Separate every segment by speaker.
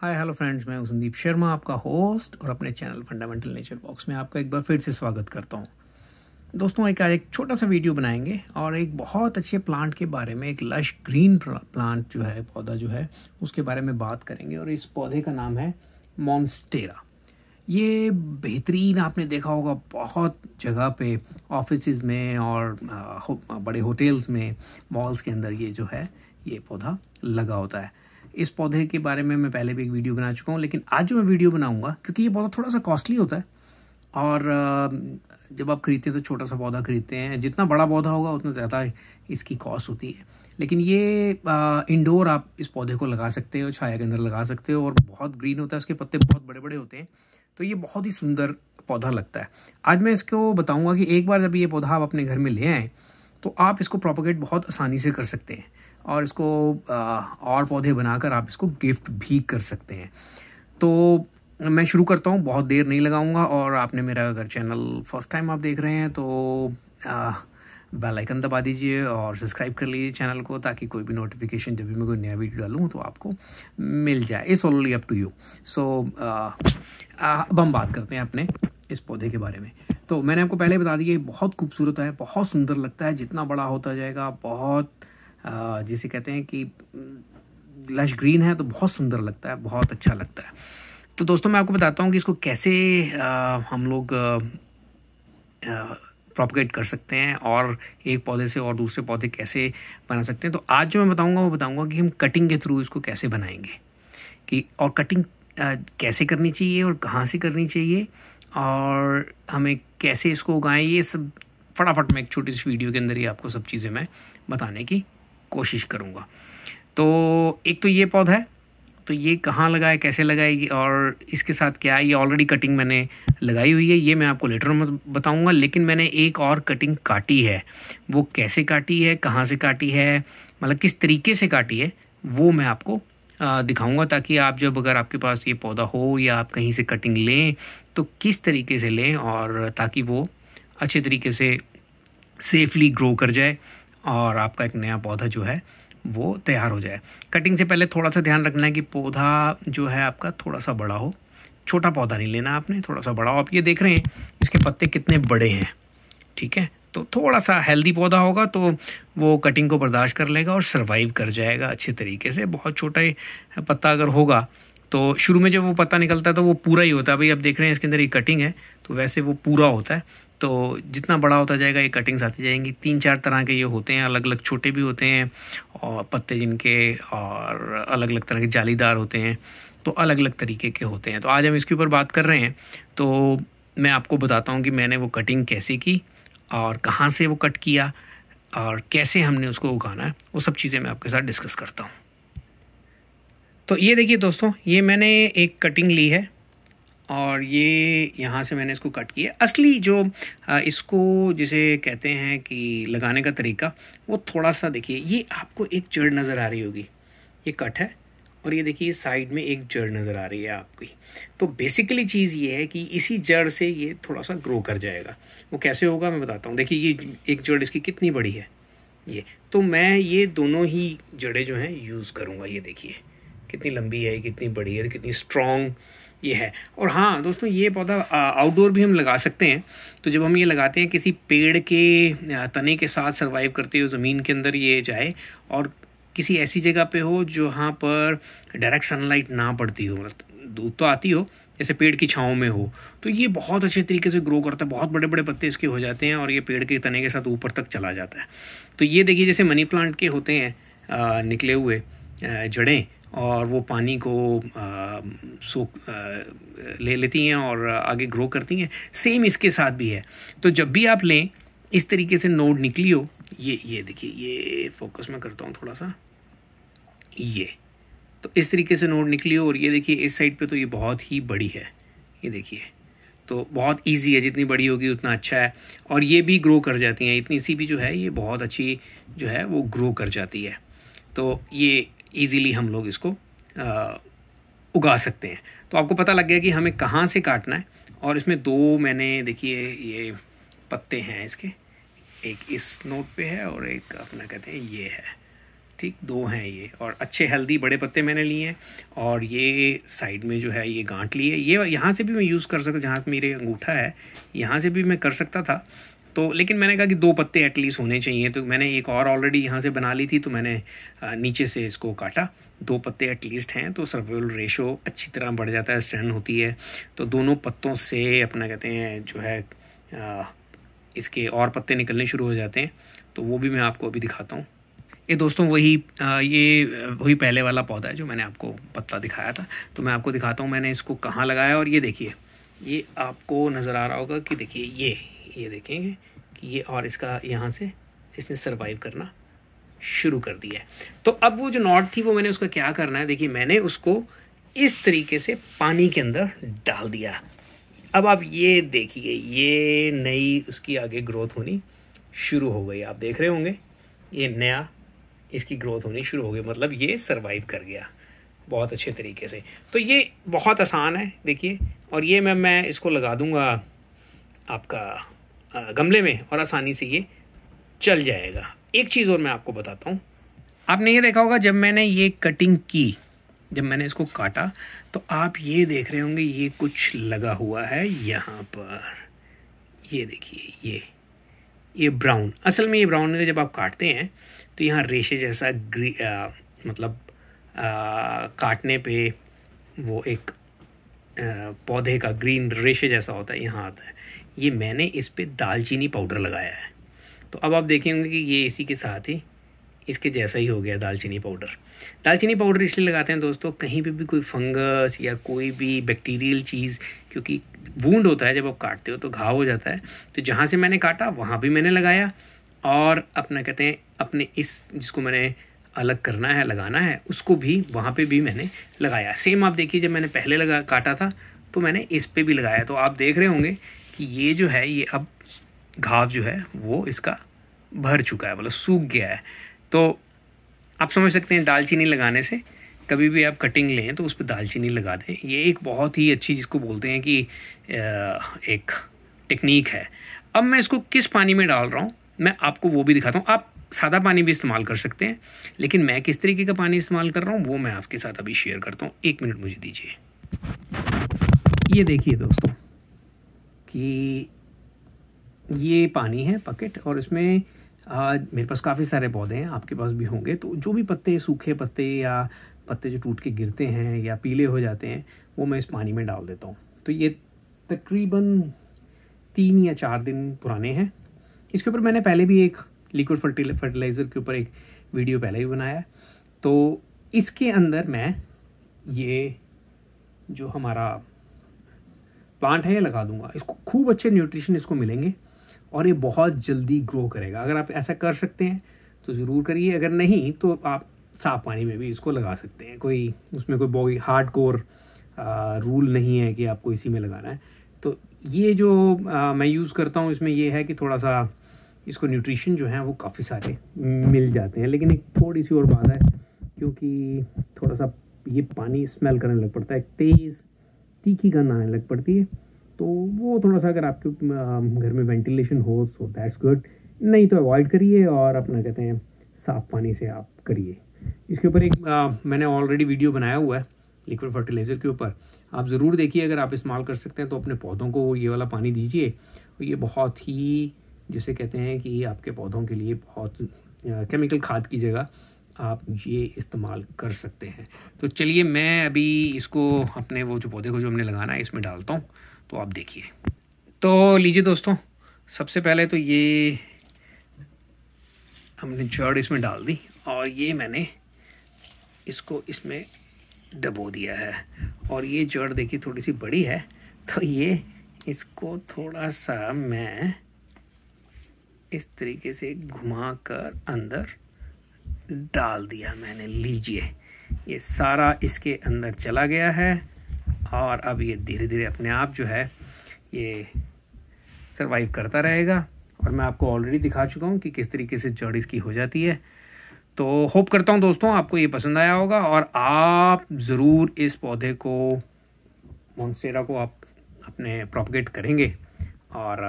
Speaker 1: hi hello friends मैं हूं संदीप शर्मा आपका होस्ट और अपने चैनल फंडामेंटल नेचर बॉक्स में आपका एक बार फिर से स्वागत करता हूं दोस्तों एक आज एक छोटा सा वीडियो बनाएंगे और एक बहुत अच्छे प्लांट के बारे में एक लश ग्रीन प्लांट जो है पौधा जो है उसके बारे में बात करेंगे और इस पौधे का नाम है मॉन्स्टेरा ये बेहतरीन आपने देखा होगा बहुत जगह पे ऑफिस में और बड़े होटल्स में मॉल्स के अंदर ये जो है ये पौधा लगा होता है इस पौधे के बारे में मैं पहले भी एक वीडियो बना चुका हूँ लेकिन आज जो मैं वीडियो बनाऊँगा क्योंकि ये पौधा थोड़ा सा कॉस्टली होता है और जब आप खरीदते हैं तो छोटा सा पौधा खरीदते हैं जितना बड़ा पौधा होगा उतना ज़्यादा इसकी कॉस्ट होती है लेकिन ये इंडोर आप इस पौधे को लगा सकते हो छाया के अंदर लगा सकते हो और बहुत ग्रीन होता है उसके पत्ते बहुत बड़े बड़े होते हैं तो ये बहुत ही सुंदर पौधा लगता है आज मैं इसको बताऊंगा कि एक बार जब ये पौधा आप अपने घर में ले आएँ तो आप इसको प्रोपोगेट बहुत आसानी से कर सकते हैं और इसको और पौधे बनाकर आप इसको गिफ्ट भी कर सकते हैं तो मैं शुरू करता हूँ बहुत देर नहीं लगाऊंगा और आपने मेरा अगर चैनल फर्स्ट टाइम आप देख रहे हैं तो बेल आइकन दबा दीजिए और सब्सक्राइब कर लीजिए चैनल को ताकि कोई भी नोटिफिकेशन जब भी मैं कोई नया वीडियो डालूँ तो आपको मिल जाए इस already up to you so अब हम बात करते हैं अपने इस पौधे के बारे में तो मैंने आपको पहले बता दिया बहुत खूबसूरत है बहुत सुंदर लगता है जितना बड़ा होता जाएगा बहुत जिसे कहते हैं कि लश ग्रीन है तो बहुत सुंदर लगता है बहुत अच्छा लगता है तो दोस्तों मैं आपको बताता हूँ कि इसको कैसे आ, हम लोग प्रोपगेट कर सकते हैं और एक पौधे से और दूसरे पौधे कैसे बना सकते हैं तो आज जो मैं बताऊँगा वो बताऊँगा कि हम कटिंग के थ्रू इसको कैसे बनाएंगे कि और कटिंग कैसे करनी चाहिए और कहाँ से करनी चाहिए और हमें कैसे इसको उगाएं ये सब फटाफट में एक छोटी सी वीडियो के अंदर ही आपको सब चीज़ें मैं बताने की कोशिश करूँगा तो एक तो ये पौधा है तो ये कहाँ लगाए कैसे लगाएगी और इसके साथ क्या है ये ऑलरेडी कटिंग मैंने लगाई हुई है ये मैं आपको लेटर में बताऊंगा लेकिन मैंने एक और कटिंग काटी है वो कैसे काटी है कहाँ से काटी है मतलब किस तरीके से काटी है वो मैं आपको दिखाऊंगा ताकि आप जब अगर आपके पास ये पौधा हो या आप कहीं से कटिंग लें तो किस तरीके से लें और ताकि वो अच्छे तरीके से सेफली ग्रो कर जाए और आपका एक नया पौधा जो है वो तैयार हो जाए कटिंग से पहले थोड़ा सा ध्यान रखना है कि पौधा जो है आपका थोड़ा सा बड़ा हो छोटा पौधा नहीं लेना आपने थोड़ा सा बड़ा हो आप ये देख रहे हैं इसके पत्ते कितने बड़े हैं ठीक है तो थोड़ा सा हेल्दी पौधा होगा तो वो कटिंग को बर्दाश्त कर लेगा और सर्वाइव कर जाएगा अच्छे तरीके से बहुत छोटा पत्ता अगर होगा तो शुरू में जब वो पत्ता निकलता है तो वो पूरा ही होता है भाई आप देख रहे हैं इसके अंदर ये कटिंग है तो वैसे वो पूरा होता है तो जितना बड़ा होता जाएगा ये कटिंग्स आती जाएंगी तीन चार तरह के ये होते हैं अलग अलग छोटे भी होते हैं और पत्ते जिनके और अलग अलग तरह के जालीदार होते हैं तो अलग अलग तरीके के होते हैं तो आज हम इसके ऊपर बात कर रहे हैं तो मैं आपको बताता हूँ कि मैंने वो कटिंग कैसे की और कहाँ से वो कट किया और कैसे हमने उसको उगाना है वो सब चीज़ें मैं आपके साथ डिस्कस करता हूँ तो ये देखिए दोस्तों ये मैंने एक कटिंग ली है और ये यहाँ से मैंने इसको कट किया असली जो इसको जिसे कहते हैं कि लगाने का तरीका वो थोड़ा सा देखिए ये आपको एक जड़ नज़र आ रही होगी ये कट है और ये देखिए साइड में एक जड़ नज़र आ रही है आपकी तो बेसिकली चीज़ ये है कि इसी जड़ से ये थोड़ा सा ग्रो कर जाएगा वो कैसे होगा मैं बताता हूँ देखिए ये एक जड़ इसकी कितनी बड़ी है ये तो मैं ये दोनों ही जड़ें जो हैं यूज़ करूँगा ये देखिए कितनी लंबी है कितनी बड़ी है कितनी स्ट्रॉन्ग ये है और हाँ दोस्तों ये पौधा आउटडोर भी हम लगा सकते हैं तो जब हम ये लगाते हैं किसी पेड़ के तने के साथ सर्वाइव करते हुए ज़मीन के अंदर ये जाए और किसी ऐसी जगह पे हो जहाँ पर डायरेक्ट सनलाइट ना पड़ती हो मतलब धूप तो आती हो जैसे पेड़ की छाँव में हो तो ये बहुत अच्छे तरीके से ग्रो करता है बहुत बड़े बड़े पत्ते इसके हो जाते हैं और ये पेड़ के तने के साथ ऊपर तक चला जाता है तो ये देखिए जैसे मनी प्लांट के होते हैं निकले हुए जड़ें और वो पानी को सोख ले लेती हैं और आगे ग्रो करती हैं सेम इसके साथ भी है तो जब भी आप लें इस तरीके से नोड निकली हो ये ये देखिए ये फोकस में करता हूँ थोड़ा सा ये तो इस तरीके से नोड निकली हो और ये देखिए इस साइड पे तो ये बहुत ही बड़ी है ये देखिए तो बहुत इजी है जितनी बड़ी होगी उतना अच्छा है और ये भी ग्रो कर जाती हैं इतनी सी भी जो है ये बहुत अच्छी जो है वो ग्रो कर जाती है तो ये ईजीली हम लोग इसको आ, उगा सकते हैं तो आपको पता लग गया कि हमें कहाँ से काटना है और इसमें दो मैंने देखिए ये पत्ते हैं इसके एक इस नोट पे है और एक अपना कहते हैं ये है ठीक दो हैं ये और अच्छे हेल्दी बड़े पत्ते मैंने लिए हैं और ये साइड में जो है ये गांठ ली है ये यहाँ से भी मैं यूज़ कर सकता जहाँ मेरे अंगूठा है यहाँ से भी मैं कर सकता था तो लेकिन मैंने कहा कि दो पत्ते एटलीस्ट होने चाहिए तो मैंने एक और ऑलरेडी यहाँ से बना ली थी तो मैंने नीचे से इसको काटा दो पत्ते एटलीस्ट हैं तो सर्वाइवल रेशो अच्छी तरह बढ़ जाता है स्टैंड होती है तो दोनों पत्तों से अपना कहते हैं जो है इसके और पत्ते निकलने शुरू हो जाते हैं तो वो भी मैं आपको अभी दिखाता हूँ ये दोस्तों वही ये वही पहले वाला पौधा है जो मैंने आपको पत्ता दिखाया था तो मैं आपको दिखाता हूँ मैंने इसको कहाँ लगाया और ये देखिए ये आपको नज़र आ रहा होगा कि देखिए ये ये देखेंगे कि ये और इसका यहाँ से इसने सर्वाइव करना शुरू कर दिया है तो अब वो जो नॉट थी वो मैंने उसका क्या करना है देखिए मैंने उसको इस तरीके से पानी के अंदर डाल दिया अब आप ये देखिए ये नई उसकी आगे ग्रोथ होनी शुरू हो गई आप देख रहे होंगे ये नया इसकी ग्रोथ होनी शुरू हो गई मतलब ये सर्वाइव कर गया बहुत अच्छे तरीके से तो ये बहुत आसान है देखिए और ये मैं मैं इसको लगा दूंगा आपका गमले में और आसानी से ये चल जाएगा एक चीज़ और मैं आपको बताता हूँ आपने ये देखा होगा जब मैंने ये कटिंग की जब मैंने इसको काटा तो आप ये देख रहे होंगे ये कुछ लगा हुआ है यहाँ पर ये देखिए ये ये ब्राउन असल में ये ब्राउन में जब आप काटते हैं तो यहाँ रेशे जैसा ग्री आ, मतलब आ, काटने पे वो एक आ, पौधे का ग्रीन रेशे जैसा होता है यहाँ आता है ये मैंने इस पर दालचीनी पाउडर लगाया है तो अब आप देखेंगे कि ये इसी के साथ ही इसके जैसा ही हो गया दालचीनी पाउडर दालचीनी पाउडर इसलिए लगाते हैं दोस्तों कहीं पे भी कोई फंगस या कोई भी बैक्टीरियल चीज़ क्योंकि वूंड होता है जब आप काटते हो तो घाव हो जाता है तो जहाँ से मैंने काटा वहाँ भी मैंने लगाया और अपना कहते हैं अपने इस जिसको मैंने अलग करना है लगाना है उसको भी वहाँ पे भी मैंने लगाया सेम आप देखिए जब मैंने पहले लगा काटा था तो मैंने इस पर भी लगाया तो आप देख रहे होंगे कि ये जो है ये अब घाव जो है वो इसका भर चुका है मतलब सूख गया है तो आप समझ सकते हैं दालचीनी लगाने से कभी भी आप कटिंग लें तो उस पर दालचीनी लगा दें ये एक बहुत ही अच्छी जिसको बोलते हैं कि एक टेक्निक है अब मैं इसको किस पानी में डाल रहा हूँ मैं आपको वो भी दिखाता हूँ आप सादा पानी भी इस्तेमाल कर सकते हैं लेकिन मैं किस तरीके का पानी इस्तेमाल कर रहा हूँ वो मैं आपके साथ अभी शेयर करता हूँ एक मिनट मुझे दीजिए ये देखिए दोस्तों कि ये पानी है पकेट और इसमें आ, मेरे पास काफ़ी सारे पौधे हैं आपके पास भी होंगे तो जो भी पत्ते सूखे पत्ते या पत्ते जो टूट के गिरते हैं या पीले हो जाते हैं वो मैं इस पानी में डाल देता हूँ तो ये तकरीबन तीन या चार दिन पुराने हैं इसके ऊपर मैंने पहले भी एक लिक्विड फर्टिलाइज़र के ऊपर एक वीडियो पहले भी बनाया तो इसके अंदर मैं ये जो हमारा प्लांट है ये लगा दूंगा इसको खूब अच्छे न्यूट्रिशन इसको मिलेंगे और ये बहुत जल्दी ग्रो करेगा अगर आप ऐसा कर सकते हैं तो ज़रूर करिए अगर नहीं तो आप साफ पानी में भी इसको लगा सकते हैं कोई उसमें कोई बॉगी हार्ड कोर रूल नहीं है कि आपको इसी में लगाना है तो ये जो आ, मैं यूज़ करता हूँ इसमें ये है कि थोड़ा सा इसको न्यूट्रिशन जो है वो काफ़ी सारे मिल जाते हैं लेकिन एक थोड़ी सी और बात है क्योंकि थोड़ा सा ये पानी स्मेल करने लग पड़ता है तेज़ तीखी गंध आने लग पड़ती है तो वो थोड़ा सा अगर आपके घर में वेंटिलेशन हो सो दैट्स गुड नहीं तो अवॉइड करिए और अपना कहते हैं साफ़ पानी से आप करिए इसके ऊपर एक आ, मैंने ऑलरेडी वीडियो बनाया हुआ है लिक्विड फर्टिलाइज़र के ऊपर आप ज़रूर देखिए अगर आप इस्तेमाल कर सकते हैं तो अपने पौधों को ये वाला पानी दीजिए ये बहुत ही जिसे कहते हैं कि आपके पौधों के लिए बहुत केमिकल खाद की जगह आप ये इस्तेमाल कर सकते हैं तो चलिए मैं अभी इसको अपने वो जो पौधे को जो हमने लगाना है इसमें डालता हूँ तो आप देखिए तो लीजिए दोस्तों सबसे पहले तो ये हमने जड़ इसमें डाल दी और ये मैंने इसको इसमें डबो दिया है और ये जड़ देखिए थोड़ी सी बड़ी है तो ये इसको थोड़ा सा मैं इस तरीके से घुमा कर अंदर डाल दिया मैंने लीजिए ये सारा इसके अंदर चला गया है और अब ये धीरे धीरे अपने आप जो है ये सर्वाइव करता रहेगा और मैं आपको ऑलरेडी दिखा चुका हूँ कि किस तरीके से जड़ इसकी हो जाती है तो होप करता हूँ दोस्तों आपको ये पसंद आया होगा और आप ज़रूर इस पौधे को मोन्सेरा को आप अपने प्रोपगेट करेंगे और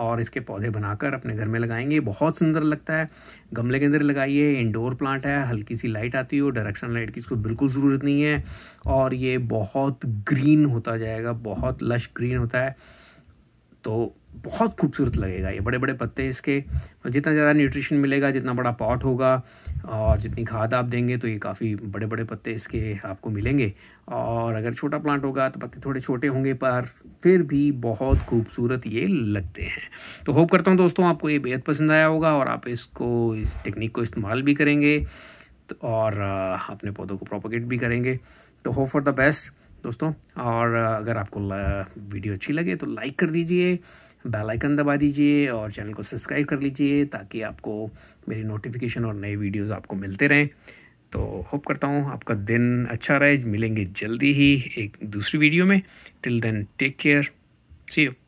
Speaker 1: और इसके पौधे बनाकर अपने घर में लगाएंगे बहुत सुंदर लगता है गमले के अंदर लगाइए इंडोर प्लांट है हल्की सी लाइट आती हो डायरेक्शन लाइट की इसको बिल्कुल ज़रूरत नहीं है और ये बहुत ग्रीन होता जाएगा बहुत लश ग्रीन होता है तो बहुत खूबसूरत लगेगा ये बड़े बड़े पत्ते इसके जितना ज़्यादा न्यूट्रिशन मिलेगा जितना बड़ा पॉट होगा और जितनी खाद आप देंगे तो ये काफ़ी बड़े बड़े पत्ते इसके आपको मिलेंगे और अगर छोटा प्लांट होगा तो पत्ते थोड़े छोटे होंगे पर फिर भी बहुत खूबसूरत ये लगते हैं तो होप करता हूँ दोस्तों आपको ये बेहद पसंद आया होगा और आप इसको इस टेक्निक को इस्तेमाल भी करेंगे तो और अपने पौधों को प्रोपोगेट भी करेंगे तो होप फॉर द बेस्ट दोस्तों और अगर आपको वीडियो अच्छी लगे तो लाइक कर दीजिए बेल आइकन दबा दीजिए और चैनल को सब्सक्राइब कर लीजिए ताकि आपको मेरी नोटिफिकेशन और नए वीडियोस आपको मिलते रहें तो होप करता हूँ आपका दिन अच्छा रहे मिलेंगे जल्दी ही एक दूसरी वीडियो में till then take care see you